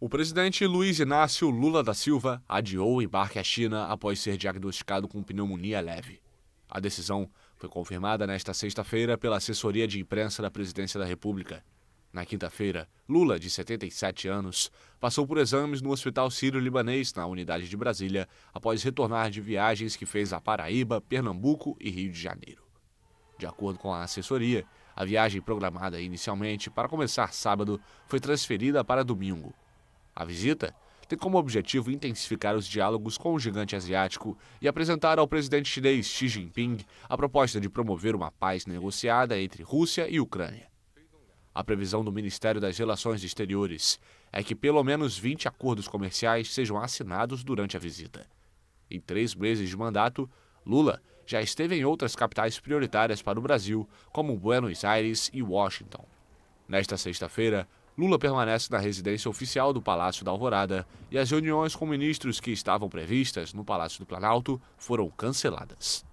O presidente Luiz Inácio Lula da Silva adiou o embarque à China após ser diagnosticado com pneumonia leve. A decisão foi confirmada nesta sexta-feira pela assessoria de imprensa da Presidência da República. Na quinta-feira, Lula, de 77 anos, passou por exames no Hospital Sírio-Libanês, na unidade de Brasília, após retornar de viagens que fez a Paraíba, Pernambuco e Rio de Janeiro. De acordo com a assessoria, a viagem programada inicialmente para começar sábado foi transferida para domingo, a visita tem como objetivo intensificar os diálogos com o gigante asiático e apresentar ao presidente chinês Xi Jinping a proposta de promover uma paz negociada entre Rússia e Ucrânia. A previsão do Ministério das Relações Exteriores é que pelo menos 20 acordos comerciais sejam assinados durante a visita. Em três meses de mandato, Lula já esteve em outras capitais prioritárias para o Brasil, como Buenos Aires e Washington. Nesta sexta-feira, Lula permanece na residência oficial do Palácio da Alvorada e as reuniões com ministros que estavam previstas no Palácio do Planalto foram canceladas.